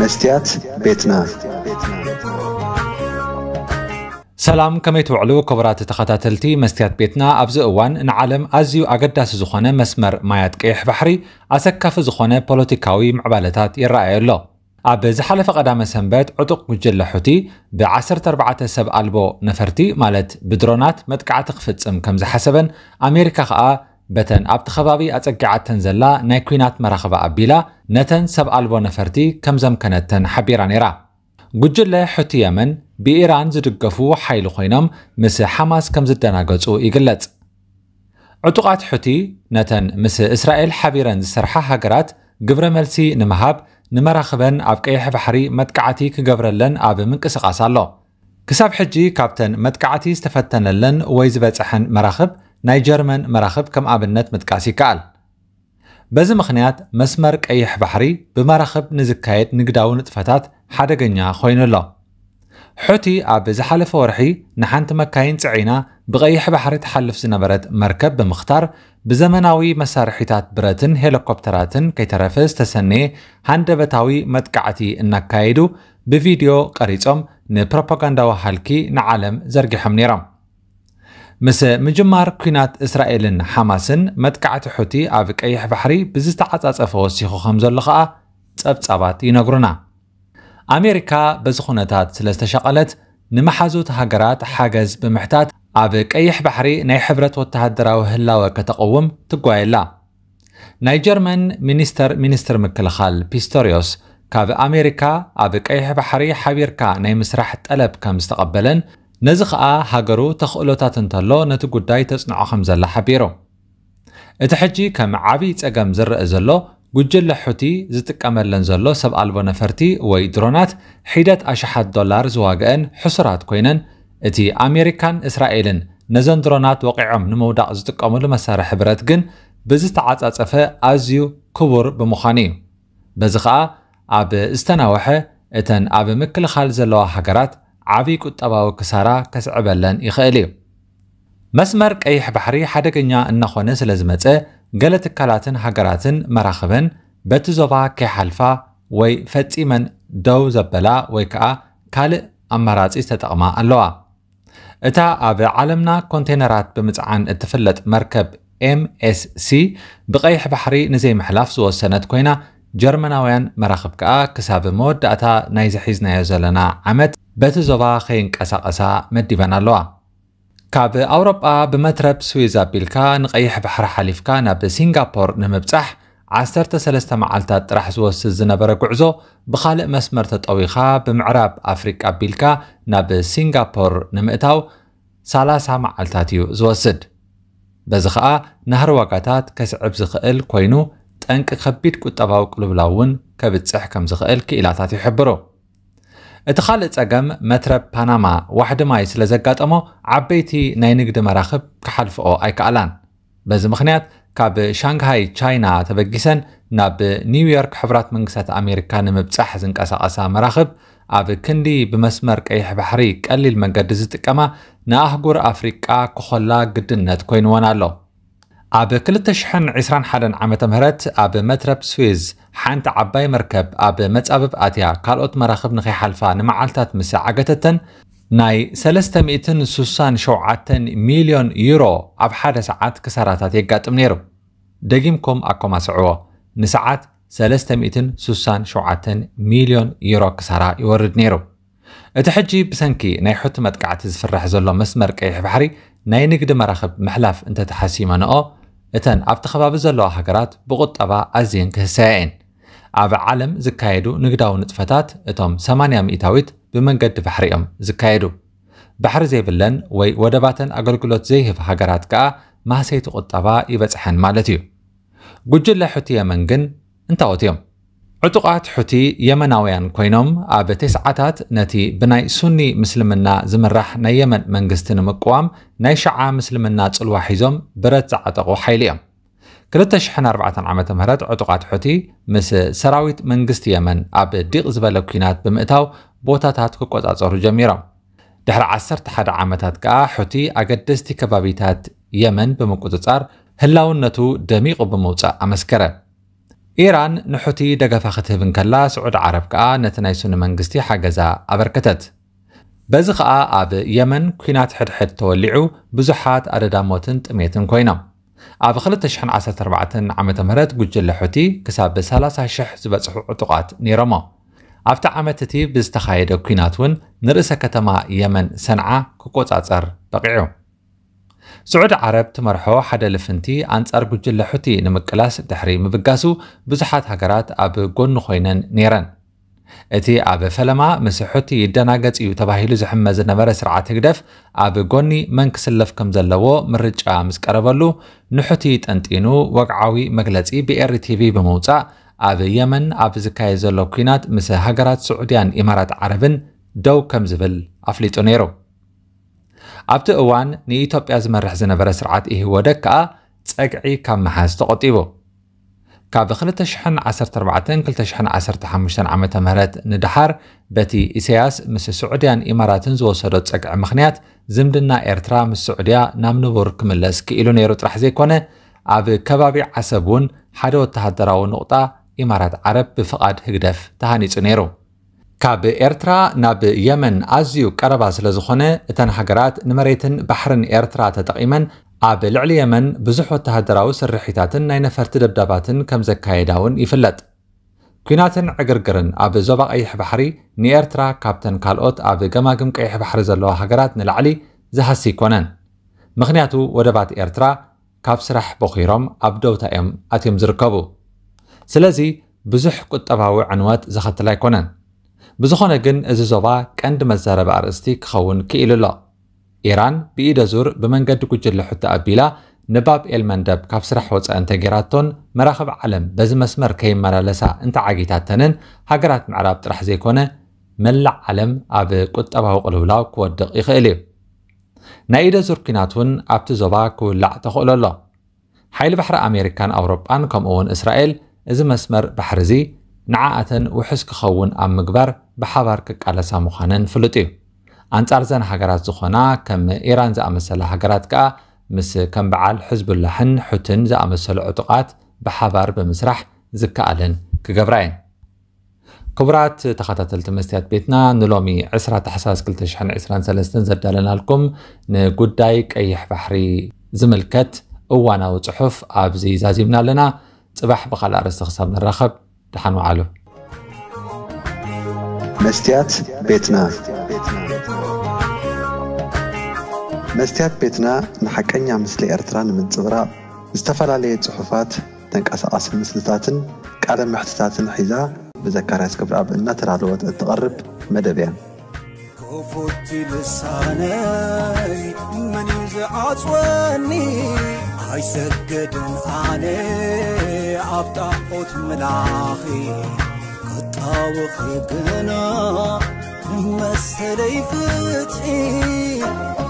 መስትያት ቤትና ሰላም ከመይ ትውዕሉ ክቡራት ተኸታተልቲ መስትያት ቤትና ኣብዚ እዋን ንዓለም ኣዝዩ ኣገዳሲ ዝኾነ መስመር ማያት ቀይሕ ባሕሪ ኣሰካፊ ዝኾነ ፖለቲካዊ ምዕባለታት ይረኣየ ኣሎ ኣብ ዝሓለፈ ቀዳመ ሰንበት ዕጡቕ ጉጅለ ሑቲ ብ14 ሰብ ኣልቦ ነፈርቲ ማለት ብድሮናት መጥቃዕቲ ክፍጽም ከም ዝሓሰበን ኣሜሪካ ከዓ በተን ኣብቲ ከባቢ ኣፀጊዓተን ዘላ ናይ ኩናት መራኸባ ኣቢላ ነተን ሰብ ኣልቦ ነፈርቲ ከም ዘምከነተን ሓቢራ ነይራ ጉጅለ ሕቲ የመን ብኢራን ዝድገፉ ሓይሊ ኮይኖም ምስ ሓማስ ከም ዝደናገጹ ይግለጽ ዕጡቓት ሕቲ ነተን ምስ እስራኤል ሓቢረን ዝሰርሓ ሃገራት ግብረ መልሲ ንምሃብ ንመራኽበን ኣብ ቀይሕ ባሕሪ መጥቃዕቲ ክገብረለን ኣብ ምንቅስቓስ ኣሎ ክሳብ ሕጂ ካብተን መጥቃዕቲ ዝተፈተነለን ወይ ዝበጽሐን መራኽብ ናይ ጀርመን መራኽብ ከም ኣብነት ምጥቃስ ይከኣል በዚ ምኽንያት መስመር ቀይሕ ባሕሪ ብመራኽብ ንዝካየድ ንግዳዊ ንጥፈታት ሓደገኛ ኮይኑ ኣሎ ሕቲ ኣብ ዝሓለፈ ወርሒ ንሓንቲ መካይን ፅዒና ብቐይሕ ባሕሪ ተሓልፍ ዝነበረት መርከብ ብምኽታር ብዘመናዊ መሳርሒታት ብረትን ሄሊኮፕተራትን ከይተረፈ ዝተሰነየ ሃንደበታዊ መጥቃዕቲ እናካየዱ ብቪድዮ ቀሪፆም ንፕሮፓጋንዳዊ ሃልኪ ንዓለም ዘርጊሖም ነይሮም مس مجمار كينات إسرائيل حماس متقعت حوتي أفك أي بحري بزست عطاس أفوسي خو خمسة لقاء تب تبات أمريكا بزخونتات سلست شقلت نمحزو تهجرات حاجز بمحتات أفك أي بحري ناي حبرة وتهدرا وهلا وكتقوم تقوي لا نيجرمن مينستر مينستر مكلخال بيستوريوس كاف أمريكا أفك أي بحري حبيركا ناي مسرحت ألب كمستقبلا ነዚ ከዓ ሃገሩ ተኽእሎታት እንተሎ ነቲ ጉዳይ ተጽንዖ ከም ዘላ ሓቢሮም እቲ ሕጂ ከም ዓብዪ ጸገም ዝርአ ዘሎ ጉጅለ ሑቲ ዝጥቀመለን ዘሎ ሰብ ኣልቦ ነፈርቲ ወይ ድሮናት ሒደት ኣሽሓት ዶላር ዝዋግአን ሕሱራት ኮይነን እቲ ኣሜሪካን እስራኤልን ነዘን ድሮናት ወቂዖም ንምውዳቕ ዝጥቀሙሉ መሳርሒ ሕብረት ግን ብዝተዓጻጸፈ ኣዝዩ ክቡር ብምዃኑ እዩ በዚ ከዓ ኣብ ዝተናውሐ እተን ኣብ ምክልኻል ዘለዋ ሃገራት عبي كتباو كسارة كسعبلن إخالي مسمار كأيح بحري حدقنيا النخونة سلزمته قلت كالاتن حجراتن مراخبن بتزوبا كحلفا وي فتي دو زبلا وي كأ كالئ امرات ستتقما اللوا اتا أبي علمنا كونتينرات بمتعان اتفلت مركب MSC بقيح بحري نزي محلاف زو السند كوينا جرمناويان مراخب كأ كساب مود أتا نايز حيزنا يزلنا عمت በቲ ዞባ ከይንቀሳቐሳ መዲበን ኣለዋ ካብ ኣውሮጳ ብመትረብ ስዊዝ ኣቢልካ ንቐይሕ ባሕሪ ሓሊፍካ ናብ ሲንጋፖር ንምብፃሕ 13 መዓልታት ጥራሕ ዝወስድ ዝነበረ ጉዕዞ ብኻልእ መስመር ተጠዊኻ ብምዕራብ ኣፍሪቃ ኣቢልካ ናብ ሲንጋፖር ንምእታው 30 መዓልታት እዩ ዝወስድ በዚ ከዓ ናህሪ ዋጋታት ከስዕብ ዝኽእል ኮይኑ ጠንቂ ከቢድ ቁጠባዊ ቅልብላው እውን ከብፅሕ ከም ዝኽእል ክኢላታት ይሕብሩ እቲ ካልእ ፀገም መትረብ ፓናማ ዋሕዲ ማይ ስለ ዘጋጠሞ ዓበይቲ ናይ ንግዲ መራኽብ ክሓልፍኦ ኣይከኣላን በዚ ምኽንያት ካብ ሻንግሃይ ቻይና ተበጊሰን ናብ ኒውዮርክ ሕቡራት መንግስታት ኣሜሪካ ንምብፃሕ ዝንቀሳቐሳ መራኽብ ኣብ ክንዲ ብመስመር ቀይሕ ባሕሪ ቀሊል መንገዲ ዝጥቀማ ንኣህጉር ኣፍሪቃ ክኾላ ግድነት ኮይንዎን ኣሎ ኣብ 221 ዓ ም ኣብ መትረብ ስዊዝ حانت عباي مركب اب متابب اتيا كالوت مراخب نخي حلفا نمعالتات مساعقتتا ناي 367 مليون يورو اب حادة ساعات كساراتات يقات امنيرو دقيمكم اكو مسعوه نساعات 367 مليون يورو كسارا يورد نيرو اتحجي بسنكي ناي حتمة قاعد تزفرح زلو مسمر كيح بحري ناي نقد مراخب محلاف انت تحاسي ما نقو اتن ابتخبا بزلو هاقرات بغطة با ازين كساين ኣብ ዓለም ዝካየዱ ንግዳዊ ንጥፈታት እቶም 80 ሚእታዊት ብመንገዲ ባሕሪ እዮም ዝካየዱ ባሕሪ ዘይብለን ወይ ወደባተን ኣገልግሎት ዘይህብ ሃገራት ከዓ ማህሰይቲ ቁጠባ ይበፅሐን ማለት እዩ ጉጅለ ሑቲ የመን ግን እንታወት እዮም ዕጡቓት ሑቲ የመናውያን ኮይኖም ኣብ ተስዓታት ነቲ ብናይ ሱኒ ምስልምና ዝምራሕ ናይ የመን መንግስቲ ንምቅዋም ናይ ሸዓ ምስልምና ፅልዋ ሒዞም ብረት ዝዓጠቑ ሓይሊ እዮም 200 ዓመተ ምህረት ዕጡቓት ሑቲ ምስ ሰራዊት መንግስቲ የመን ኣብ ዲቕ ዝበለ ኩናት ብምእታው ቦታታት ክቆጻጸሩ ጀሚሮም ድሕሪ 11 ዓመታት ከዓ ሑቲ ኣገደስቲ ከባቢታት የመን ብምቁጽጻር ህላውነቱ ደሚቑ ብምውጻእ ኣመስከረ ኢራን ንሑቲ ደገፋ ክትህብን ከላ ስዑድ ዓረብ ከዓ ነቲ ናይ ሱኒ መንግስቲ ሓገዛ ኣበርከተት በዚ ከዓ ኣብ የመን ኩናት ሕድሕድ ተወሊዑ ብዙሓት ኣደዳሞትን ጥሜትን ኮይኖም أبي خلت تشحن عسى أربعة عم تمرد قد جل حتي كساب بسلاس عشح زبط عطقات نيرما أفتع عم تتي بستخايد كيناتون نرسا كتما يمن سنعة كوكوت عصر بقيعو سعود عرب تمرحو حدا لفنتي أنت أرجو جل نمكلاس تحريم بقاسو بزحات هجرات أبي قن خوينن نيران እቲ ኣብ ፈለማ ምስሕቲ ይደናገፅ እዩ ተባሂሉ ዝሕመ ዝነበረ ስርዓት ህግደፍ ኣብ ጎኒ መን ክስለፍ ከም ዘለዎ ምርጫ ምስ ቀረበሉ ንሕቲ ጠንጢኑ ወግዓዊ መግለጺ ብኤርቲቪ ብምውፃእ ኣብ የመን ኣብ ዝካየድ ዘሎ ኩናት ምስ ሃገራት ስዑድያን ኢማራት ዓረብን ደው ከም ዝብል ኣፍሊጡ ነይሩ ኣብቲ እዋን ንኢትዮጵያ ዝመርሕ ዝነበረ ስርዓት ኢህወደግ ከኣ ፀግዒ ካብ መሓዝ ተቆጢቡ ካብ 2014-2015 ዓ ም ንድሓር በቲ ኢሳያስ ምስ ስዑድያን ኢማራትን ዝወሰዶ ፀግዒ ምኽንያት ዝምድና ኤርትራ ምስ ስዑድያ ናብ ንቡር ክምለስ ክኢሉ ነይሩ ጥራሕ ዘይኮነ ኣብ ከባቢ ዓሰብ እውን ሓደ ወተሃደራዊ ንቑጣ ኢማራት ዓረብ ብፍቓድ ህግደፍ ተሃኒፁ ነይሩ ካብ ኤርትራ ናብ የመን ኣዝዩ ቀረባ ስለ ዝኾነ እተን ሃገራት ንመሬትን ባሕርን ኤርትራ ተጠቒመን ኣብ ልዕሊ የመን ብዙሕ ወተሃደራዊ ስርሒታትን ናይ ነፈርቲ ደብዳባትን ከም ዘካየዳ እውን ይፍለጥ ኩናትን ዕግርግርን ኣብ ዞባ ቀይሕ ባሕሪ ንኤርትራ ካብተን ካልኦት ኣብ ገማግም ቀይሕ ባሕሪ ዘለዋ ሃገራት ንላዕሊ ዝሃሲ ይኮነን ምክንያቱ ወደባት ኤርትራ ካብ ስራሕ በኺሮም ኣብ ደውታ እዮም ኣትዮም ዝርከቡ ስለዚ ብዙሕ ቁጠባዊ ዕንወት ዘኸትል ኣይኮነን ብዝኾነ ግን እዚ ዞባ ቀንዲ መዛረቢ ኣርእስቲ ክኸውን ክኢሉ ኣሎ إيران بإيدا زور بمنجد كجل حتى أبيلا نباب إلمندب كابسرح وزا أنت جراتون مراخب عالم بز مسمر كيم مرالسا انت عاقيتاتنن هاقرات معراب ترح زيكونه ملع عالم أب قد أبهو قلولاو كودق إخيلي نايدا زور كيناتون أبت زبا كولع تخول الله حيل بحر أمريكان أوروبان كمون إسرائيل إذا مسمر بحرزي نعاءة وحس كخون أم مقبر بحبر كقالسا مخانن فلطيو أنصار زن حجرات زخنا كم إيران زا مسألة حجرات كا مس كم بعال حزب اللحن حتن زا مسألة عتقات بحبر بمسرح ألن كجبرين كبرات تخطت التمسيات بيتنا نلومي عسرة حساس كل تشحن عسران سلستن زبدالنا لكم دايك أيح بحري زملكت وتحف ፅሑፍ ኣብዚ زازيمنا لنا تبح ብካልእ ኣርእስቲ ክሳብ ንራኸብ ድሓን ዋዓሉ መስትያት بيتنا መስትያት ቤትና ንሓቀኛ ምስሊ ኤርትራ ንምንፅብራቕ ዝተፈላለየ ፅሑፋት ተንቀሳቐሲ ምስልታትን ቃለ ምሕትታትን ሒዛ ብዘካርያስ ክብርኣብ እናተዳለወት እትቐርብ መደብ እያ ኮፎቲ ልሳነይ መን እዩ ዝዓፅወኒ ኣይሰገድን ኣነ ኣብ ጣዖት ምላኺ ክጣውኺ ግና መሰለይ ፍትሒ